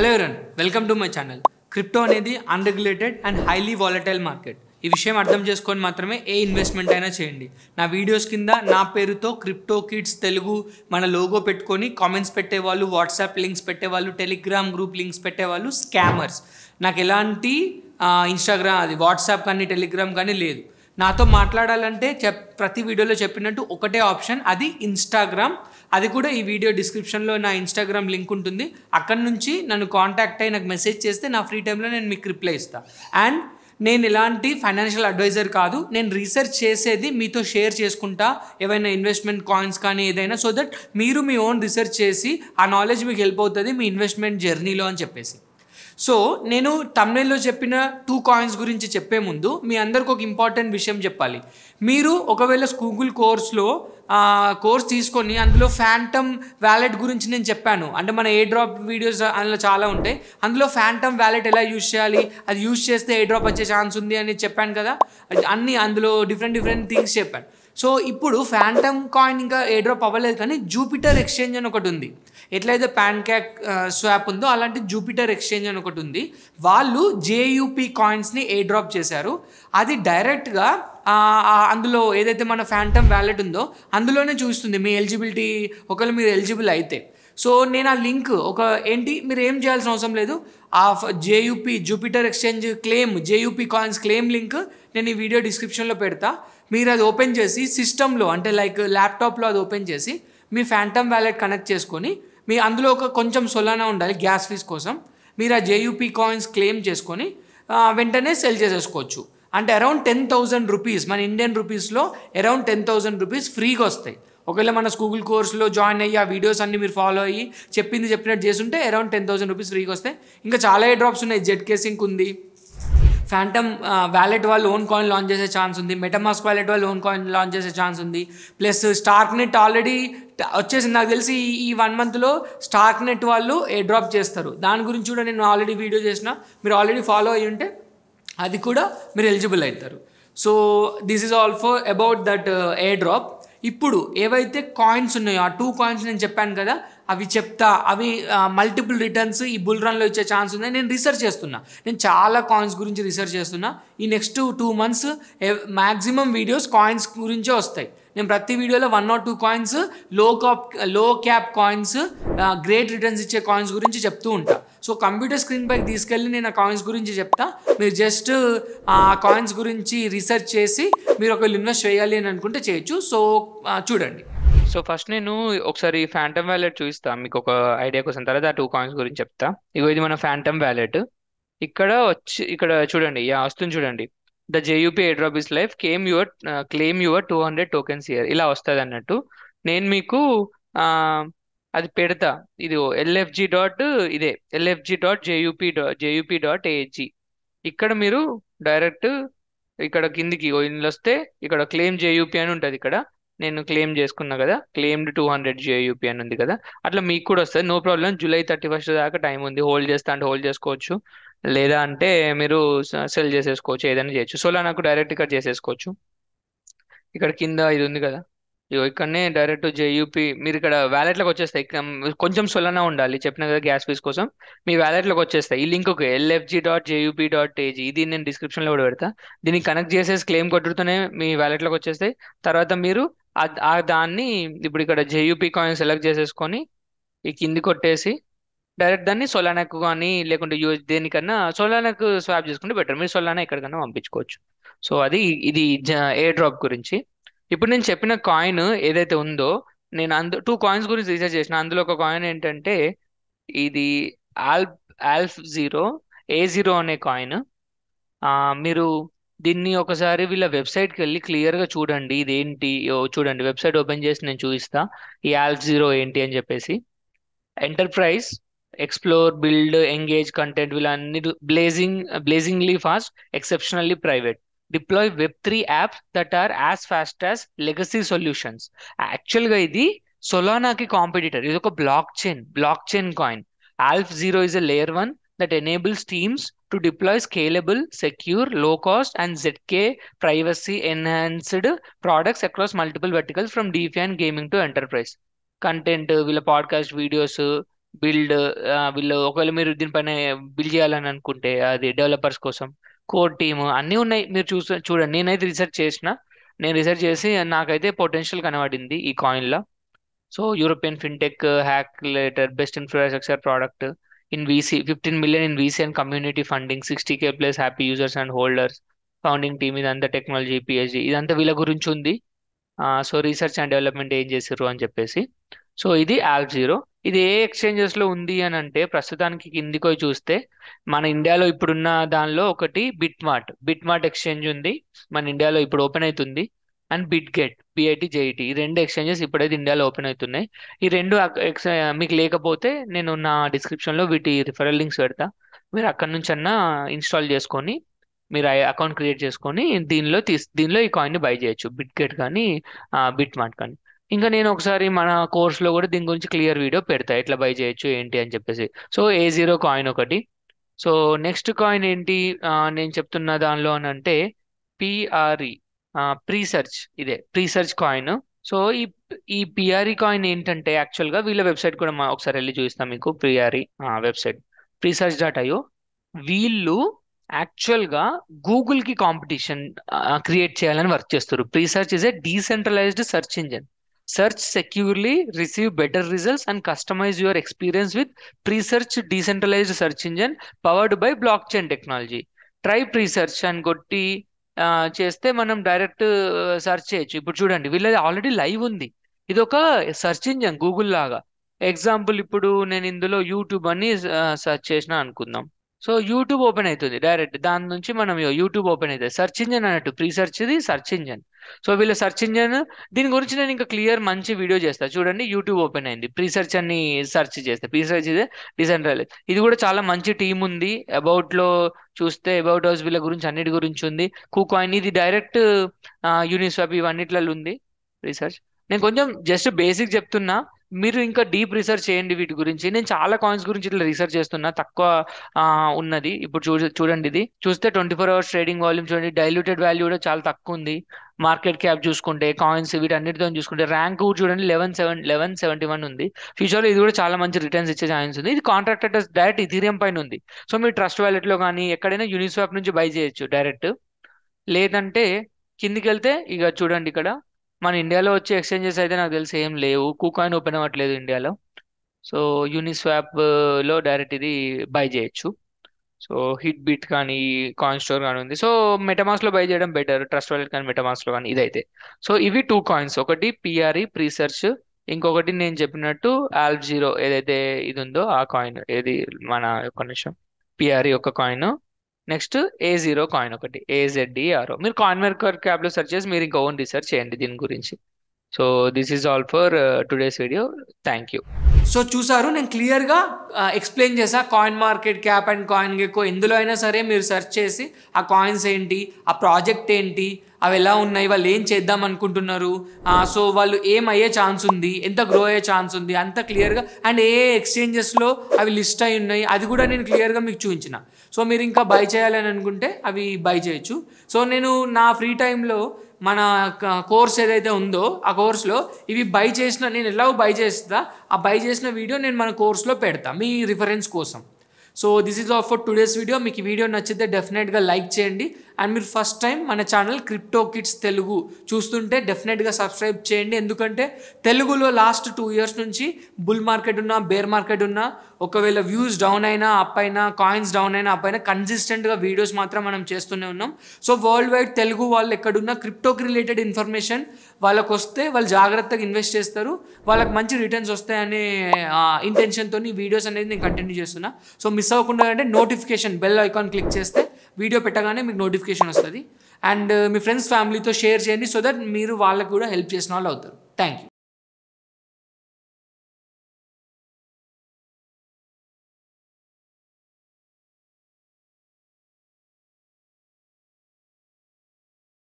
hello everyone welcome to my channel crypto అనేది unregulated and highly volatile market ఈ విషయం అర్థం చేసుకొని మాత్రమే ఏ ఇన్వెస్ట్మెంట్ అయినా చేయండి నా వీడియోస్ కింద నా పేరుతో క్రిప్టో కిడ్స్ తెలుగు మన లోగో పెట్టుకొని కామెంట్స్ పెట్టేవాళ్ళు వాట్సాప్ లింక్స్ పెట్టేవాళ్ళు టెలిగ్రామ్ గ్రూప్ లింక్స్ పెట్టేవాళ్ళు స్కామర్స్ నాకు ఎలాంటి ఇన్స్టాగ్రామ్ అది వాట్సాప్ కానీ టెలిగ్రామ్ కానీ లేదు నాతో మాట్లాడాలంటే చెప్ ప్రతి వీడియోలో చెప్పినట్టు ఒకటే ఆప్షన్ అది ఇన్స్టాగ్రామ్ అది కూడా ఈ వీడియో డిస్క్రిప్షన్లో నా ఇన్స్టాగ్రామ్ లింక్ ఉంటుంది అక్కడ నుంచి నన్ను కాంటాక్ట్ అయ్యి నాకు మెసేజ్ చేస్తే నా ఫ్రీ టైంలో నేను మీకు రిప్లై ఇస్తాను అండ్ నేను ఎలాంటి ఫైనాన్షియల్ అడ్వైజర్ కాదు నేను రీసెర్చ్ చేసేది మీతో షేర్ చేసుకుంటా ఏవైనా ఇన్వెస్ట్మెంట్ కాయిన్స్ కానీ ఏదైనా సో దట్ మీరు మీ ఓన్ రీసెర్చ్ చేసి ఆ నాలెడ్జ్ మీకు హెల్ప్ అవుతుంది మీ ఇన్వెస్ట్మెంట్ జర్నీలో అని చెప్పేసి సో నేను తమిళలో చెప్పిన టూ కాయిన్స్ గురించి చెప్పే ముందు మీ అందరికి ఒక ఇంపార్టెంట్ విషయం చెప్పాలి మీరు ఒకవేళ గూగుల్ కోర్స్లో కోర్స్ తీసుకొని అందులో ఫ్యాంటమ్ వ్యాలెట్ గురించి నేను చెప్పాను అంటే మన ఏ డ్రాప్ వీడియోస్ అందులో చాలా ఉంటాయి అందులో ఫ్యాంటమ్ వ్యాలెట్ ఎలా యూజ్ చేయాలి అది యూజ్ చేస్తే ఏ డ్రాప్ వచ్చే ఛాన్స్ ఉంది అని చెప్పాను కదా అన్నీ అందులో డిఫరెంట్ డిఫరెంట్ థింగ్స్ చెప్పాను సో ఇప్పుడు ఫ్యాంటమ్ కాయిన్ ఇంకా ఏ డ్రాప్ అవ్వలేదు కానీ జూపిటర్ ఎక్స్చేంజ్ అని ఒకటి ఉంది ఎట్లయితే ప్యాన్ క్యాక్ స్వాప్ ఉందో అలాంటి జూపిటర్ ఎక్స్చేంజ్ అని ఒకటి ఉంది వాళ్ళు జేయూపీ కాయిన్స్ని ఏ డ్రాప్ చేశారు అది డైరెక్ట్గా అందులో ఏదైతే మన ఫ్యాంటమ్ వ్యాలెట్ ఉందో అందులోనే చూస్తుంది మీ ఎలిజిబిలిటీ ఒకవేళ మీరు ఎలిజిబుల్ అయితే సో నేను ఆ లింక్ ఒక ఏంటి మీరు ఏం చేయాల్సిన అవసరం లేదు ఆ JUP Jupiter exchange claim JUP coins claim link నేను ఈ వీడియో డిస్క్రిప్షన్లో పెడతా మీరు అది ఓపెన్ చేసి సిస్టంలో అంటే లైక్ ల్యాప్టాప్లో అది ఓపెన్ చేసి మీ ఫ్యాంటమ్ వ్యాలెట్ కనెక్ట్ చేసుకొని మీ అందులో ఒక కొంచెం సొలానా ఉండాలి గ్యాస్ ఫీజ్ కోసం మీరు ఆ జేయూపీ కాయిన్స్ క్లెయిమ్ చేసుకొని వెంటనే సెల్ చేసేసుకోవచ్చు అంటే అరౌండ్ టెన్ థౌజండ్ రూపీస్ మన ఇండియన్ రూపీస్లో అరౌండ్ టెన్ థౌజండ్ రూపీస్ ఫ్రీగా వస్తాయి ఒకవేళ మన గూగుల్ కోర్స్లో జాయిన్ అయ్యి ఆ వీడియోస్ అన్ని మీరు ఫాలో అయ్యి చెప్పింది చెప్పినట్టు చేస్తుంటే అరౌండ్ టెన్ థౌసండ్ రూపీస్ ఫ్రీకి వస్తాయి ఇంకా చాలా ఏ డ్రాప్స్ ఉన్నాయి జెడ్ కేసింగ్ ఉంది ఫ్యాంటమ్ వ్యాలెట్ వాళ్ళు ఓన్ కాయిన్ లాంచ్ చేసే ఛాన్స్ ఉంది మెటమాస్క్ వ్యాలెట్ వాళ్ళు ఓన్ కాయిన్ లాంచ్ చేసే ఛాన్స్ ఉంది ప్లస్ స్టార్క్ నెట్ ఆల్రెడీ వచ్చేసింది నాకు తెలిసి ఈ వన్ మంత్లో స్టార్క్ నెట్ వాళ్ళు ఏ డ్రాప్ చేస్తారు దాని గురించి కూడా నేను ఆల్రెడీ వీడియో చేసిన మీరు ఆల్రెడీ ఫాలో అయ్యి ఉంటే అది కూడా మీరు ఎలిజిబుల్ అవుతారు so this is all for about that airdrop ఇప్పుడు ఏవైతే కాయిన్స్ ఉన్నాయో ఆ టూ కాయిన్స్ నేను చెప్పాను కదా అవి చెప్తా అవి మల్టిపుల్ రిటర్న్స్ ఈ బుల్ రన్లో ఇచ్చే ఛాన్స్ ఉందని నేను రీసెర్చ్ చేస్తున్నా నేను చాలా కాయిన్స్ గురించి రీసెర్చ్ చేస్తున్నా ఈ next two months maximum videos coins గురించే వస్తాయి నేను ప్రతి వీడియోలో one or two coins low cap low cap coins great returns ఇచ్చే కాయిన్స్ గురించి చెప్తూ ఉంటాను సో కంప్యూటర్ స్క్రీన్ పైకి తీసుకెళ్ళి నేను ఆ కాయిన్స్ గురించి చెప్తా మీరు జస్ట్ ఆ కాయిన్స్ గురించి రీసెర్చ్ చేసి మీరు ఒకవేళ ఇన్వెస్ట్ చేయాలి అని అనుకుంటే చేయొచ్చు సో చూడండి సో ఫస్ట్ నేను ఒకసారి ఫ్యాంటమ్ వ్యాలెట్ చూపిస్తా మీకు ఒక ఐడియా కోసం తర్వాత ఆ టూ కాయిన్స్ గురించి చెప్తా ఇగో ఇది మన ఫ్యాంటమ్ వ్యాలెట్ ఇక్కడ వచ్చి ఇక్కడ చూడండి ఆస్తుని చూడండి the JUP airdrop live came your claim your two hundred tokens here ఇలా వస్తుంది అన్నట్టు నేను మీకు అది పెడతా ఇది ఎల్ఎఫ్జి డాట్ ఇదే LFG dot JUP dot JUP dot AHG ఇక్కడ మీరు డైరెక్ట్ ఇక్కడ కిందికి ఇందులో వస్తే ఇక్కడ క్లెయిమ్ జేయూపీ అని ఉంటుంది ఇక్కడ నేను క్లెయిమ్ చేసుకున్నా కదా క్లెయిమ్డ్ టూ హండ్రెడ్ జేయూపీ అని ఉంది కదా అట్లా మీకు కూడా వస్తుంది no problem July thirty first దాకా టైం ఉంది హోల్డ్ చేస్తా అంటే హోల్డ్ చేసుకోవచ్చు లేదా అంటే మీరు సెల్ చేసేసుకోవచ్చు ఏదైనా చేయొచ్చు సో అలా నాకు డైరెక్ట్ ఇక్కడ చేసేసుకోవచ్చు ఇక్కడ కింద ఇది ఉంది కదా ఇగో ఇక్కడనే డైరెక్ట్ జేయూపీ మీరు ఇక్కడ వ్యాలెట్లోకి వచ్చేస్తాయి కొంచెం సొలనా ఉండాలి చెప్పిన కదా గ్యాస్ ఫీస్ కోసం మీ వ్యాలెట్లోకి వచ్చేస్తాయి ఈ లింక్కి LFG dot JUP dot AG ఇది నేను డిస్క్రిప్షన్లో కూడా పెడతా దీన్ని కనెక్ట్ చేసేసి క్లెయిమ్ కొట్టుతూనే మీ వ్యాలెట్లోకి వచ్చేస్తాయి తర్వాత మీరు ఆ దాన్ని ఇప్పుడు ఇక్కడ జేయూపీ కాయిన్ సెలెక్ట్ చేసేసుకొని ఈ కింది కొట్టేసి డైరెక్ట్ దాన్ని సొలానాకు కానీ లేకుంటే యూ దేనికన్నా సొలానాకు స్వాప్ చేసుకుంటే బెటర్ మీరు సొలానా ఎక్కడికన్నా పంపించుకోవచ్చు సో అది ఇది ఏ డ్రాప్ గురించి ఇప్పుడు నేను చెప్పిన కాయిన్ ఏదైతే ఉందో నేను అందు టూ కాయిన్స్ గురించి రీసెర్చ్ చేసిన అందులో ఒక కాయిన్ ఏంటంటే ఇది all Aleph zero A zero అనే కాయిన్ మీరు దీన్ని ఒకసారి వీళ్ళ వెబ్సైట్కి వెళ్ళి క్లియర్గా చూడండి ఇది ఏంటి చూడండి వెబ్సైట్ ఓపెన్ చేసి నేను చూపిస్తా ఈ ఆల్ఫ్ జీరో ఏంటి అని చెప్పేసి enterprise explore build engage content వీళ్ళన్ని blazing blazingly fast exceptionally private deploy web three apps that are as fast as legacy solutions యాక్చువల్గా ఇది సొలానాకి కాంపిటీటర్ ఇది ఒక blockchain blockchain coin Aleph zero is a layer one that enables teams to deploy scalable secure low cost and ZK privacy enhanced products across multiple verticals from DeFi and gaming to enterprise content వీళ్ళ podcast videos build వీళ్ళు ఒకవేళ మీరు దీనిపైన build చేయాలని అనుకుంటే అది developers కోసం core team అన్నీ ఉన్నాయి మీరు చూస చూడండి నేనైతే రీసెర్చ్ చేసిన నేను రీసెర్చ్ చేసి నాకైతే పొటెన్షియల్ కనబడింది ఈ కాయిన్లో so European fintech hackathon best infrastructure product in VC fifteen million in VC and community funding sixty K plus happy users and holders founding team ఇదంతా టెక్నాలజీ పిహెచ్డి ఇదంతా వీళ్ళ గురించి ఉంది సో రీసెర్చ్ అండ్ డెవలప్మెంట్ ఏం చేసిర్రు అని చెప్పేసి so ఇది యాప్ జీరో ఇది ఏ ఎక్స్చేంజెస్ లో ఉంది అని అంటే ప్రస్తుతానికి కిందికి చూస్తే మన ఇండియాలో ఇప్పుడున్న దానిలో ఒకటి BitMart BitMart exchange ఉంది మన ఇండియాలో ఇప్పుడు ఓపెన్ అవుతుంది and Bitget BIT JIT ఈ రెండు ఎక్స్చేంజెస్ ఇప్పుడైతే ఇండియాలో ఓపెన్ అవుతున్నాయి ఈ రెండు మీకు లేకపోతే నేను నా డిస్క్రిప్షన్లో వీటి రిఫరల్ లింక్స్ పెడతా మీరు అక్కడ నుంచి అన్నా ఇన్స్టాల్ చేసుకొని మీరు అకౌంట్ క్రియేట్ చేసుకొని దీనిలో తీస్ దీనిలో ఈ కాయిన్ బై చేయొచ్చు బిట్ గెట్ కానీ బిట్ మార్ట్ కానీ ఇంకా నేను ఒకసారి మన కోర్స్లో కూడా దీని గురించి క్లియర్ వీడియో పెడతా ఎట్లా బై చేయొచ్చు ఏంటి అని చెప్పేసి సో ఏ జీరో కాయిన్ ఒకటి సో నెక్స్ట్ కాయిన్ ఏంటి నేను చెప్తున్న దానిలో అని అంటే పిఆర్ఈ e, ప్రీసెర్చ్ ఇదే ప్రీసెర్చ్ కాయిన్ సో ఈ ఈ పిఆర్ఈ కాయిన్ e ఏంటంటే యాక్చువల్గా వీళ్ళ వెబ్సైట్ కూడా మా ఒకసారి వెళ్ళి చూస్తాం మీకు PRE e, website Presearch dot అయ్యో వీళ్ళు యాక్చువల్గా గూగుల్కి కాంపిటీషన్ క్రియేట్ చేయాలని వర్క్ చేస్తారు Presearch is a decentralized search engine search securely receive better results and customize your experience with Presearch decentralized search engine powered by blockchain technology try Presearch అని కొట్టి చేస్తే మనం డైరెక్ట్ సెర్చ్ చేయొచ్చు ఇప్పుడు చూడండి వీళ్ళది ఆల్రెడీ లైవ్ ఉంది ఇది ఒక సెర్చ్ ఇంజన్ గూగుల్ లాగా ఎగ్జాంపుల్ ఇప్పుడు నేను ఇందులో యూట్యూబ్ అని సెర్చ్ చేసిన అనుకుందాం సో యూట్యూబ్ ఓపెన్ అవుతుంది డైరెక్ట్ దాని నుంచి మనం యూట్యూబ్ ఓపెన్ అవుతుంది సర్చ్ ఇంజన్ అన్నట్టు ప్రీ సర్చ్ ఇది సర్చ్ ఇంజన్ సో వీళ్ళ సర్చ్ ఇంజన్ దీని గురించి నేను ఇంకా క్లియర్ మంచి వీడియో చేస్తాను చూడండి యూట్యూబ్ ఓపెన్ అయింది ప్రీ సర్చ్ అన్ని సెర్చ్ చేస్తా ప్రీ సెర్చ్ ఇది డిసెంట్రలైజ్ ఇది కూడా చాలా మంచి టీమ్ ఉంది అబౌట్ లో చూస్తే అబౌట్ హౌస్ వీళ్ళ గురించి అన్నిటి గురించి ఉంది కూకాయిన్ ఇది డైరెక్ట్ యూనిస్వాప్ ఇవన్నిట్లలో ఉంది రీసెర్చ్ నేను కొంచెం జస్ట్ బేసిక్ చెప్తున్నా మీరు ఇంకా డీప్ రీసెర్చ్ చేయండి వీటి గురించి నేను చాలా కాయిన్స్ గురించి ఇట్లా రీసెర్చ్ చేస్తున్నా తక్కువ ఉన్నది ఇప్పుడు చూ చూడండి ఇది చూస్తే twenty four hours trading volume చూడండి డైల్యూటెడ్ వాల్యూ కూడా చాలా తక్కువ ఉంది మార్కెట్ క్యాప్ చూసుకుంటే కాయిన్స్ వీటన్నిటితో చూసుకుంటే ర్యాంక్ చూడండి eleven seven eleven seventy one ఉంది ఫ్యూచర్లో ఇది కూడా చాలా మంచి రిటర్న్స్ ఇచ్చే ఛాన్స్ ఉంది ఇది కాంట్రాక్టెడ్ డైరెక్ట్ ఇథీరియం పైన ఉంది సో మీరు ట్రస్ట్ వ్యాలెట్లో కానీ ఎక్కడైనా యూనిస్వాప్ నుంచి బై చేయొచ్చు డైరెక్ట్ లేదంటే కిందికి వెళ్తే ఇక చూడండి ఇక్కడ మన ఇండియాలో వచ్చే ఎక్స్చేంజెస్ అయితే నాకు తెలిసి ఏం లేవు కుకాయిన్ ఓపెన్ అవ్వట్లేదు ఇండియాలో సో యూనిస్వాప్ uh, లో డైరెక్ట్ ఇది బై చేయొచ్చు సో హిట్ బిట్ కానీ కాయిన్ స్టోర్ కానీ ఉంది సో మెటమాస్ లో బై చేయడం బెటర్ ట్రస్ట్ వాలెట్ కానీ మెటమాస్ లో కానీ ఇదైతే సో ఇవి టూ కాయిన్స్ ఒకటి పిఆర్ఈ ప్రీసెర్చ్ e, ఇంకొకటి నేను చెప్పినట్టు ఆల్ఫ్ జీరో ఏదైతే ఇది ఉందో ఆ కాయిన్ ఏది మన ఒక నిమిషం పిఆర్ఈ ఒక coin next A zero coin ఒకటి ఏజెడ్ఈఆర్ఓ మీరు కాయిన్ మెర్కర్ క్యాబ్లో సెర్చ్ చేసి మీరు ఇంకా ఓన్ రీసెర్చ్ చేయండి దీని గురించి so this is all for today's video thank you so చూసారు నేను క్లియర్గా ఎక్స్ప్లెయిన్ చేసా CoinMarketCap and CoinGecko ఎందులో అయినా సరే మీరు సెర్చ్ చేసి ఆ కాయిన్స్ ఏంటి ఆ ప్రాజెక్ట్ ఏంటి అవి ఎలా ఉన్నాయి వాళ్ళు ఏం చేద్దాం అనుకుంటున్నారు సో వాళ్ళు ఏం అయ్యే ఛాన్స్ ఉంది ఎంత గ్రో అయ్యే ఛాన్స్ ఉంది అంత క్లియర్గా అండ్ ఏ ఎక్స్చేంజెస్లో అవి లిస్ట్ అయి ఉన్నాయి అది కూడా నేను క్లియర్గా మీకు చూపించిన సో మీరు ఇంకా బై చేయాలని అనుకుంటే అవి బై చేయొచ్చు సో నేను నా ఫ్రీ టైంలో మన కోర్స్ ఏదైతే ఉందో ఆ కోర్స్లో ఇవి బై చేసిన నేను ఎలాగో బై చేస్తా ఆ బై చేసిన వీడియో నేను మన కోర్స్లో పెడతా మీ రిఫరెన్స్ కోసం so this is off for today's video మీకు ఈ వీడియో నచ్చితే డెఫినెట్గా లైక్ చేయండి అండ్ మీరు ఫస్ట్ టైం మన ఛానల్ క్రిప్టో కిడ్స్ తెలుగు చూస్తుంటే డెఫినెట్గా సబ్స్క్రైబ్ చేయండి ఎందుకంటే తెలుగులో లాస్ట్ టూ ఇయర్స్ నుంచి బుల్ మార్కెట్ ఉన్నా బేర్ మార్కెట్ ఉన్నా ఒకవేళ వ్యూస్ డౌన్ అయినా అప్ అయినా కాయిన్స్ డౌన్ అయినా అప్ అయినా కన్సిస్టెంట్గా వీడియోస్ మాత్రం మనం చేస్తూనే ఉన్నాం సో వరల్డ్ వైడ్ తెలుగు వాళ్ళు ఎక్కడున్నా క్రిప్టోకి రిలేటెడ్ ఇన్ఫర్మేషన్ వాళ్ళకు వస్తే వాళ్ళు జాగ్రత్తగా ఇన్వెస్ట్ చేస్తారు వాళ్ళకి మంచి రిటర్న్స్ వస్తాయనే ఇంటెన్షన్తో వీడియోస్ అనేది నేను కంటిన్యూ చేస్తున్నా సో మిస్ అవ్వకుండా అంటే నోటిఫికేషన్ బెల్ ఐకాన్ క్లిక్ చేస్తే వీడియో పెట్టగానే మీకు నోటిఫికేషన్ వస్తుంది అండ్ uh, మీ ఫ్రెండ్స్ ఫ్యామిలీతో షేర్ చేయండి సో దట్ మీరు వాళ్ళకు కూడా హెల్ప్ చేసిన వాళ్ళు అవుతారు థ్యాంక్ యూ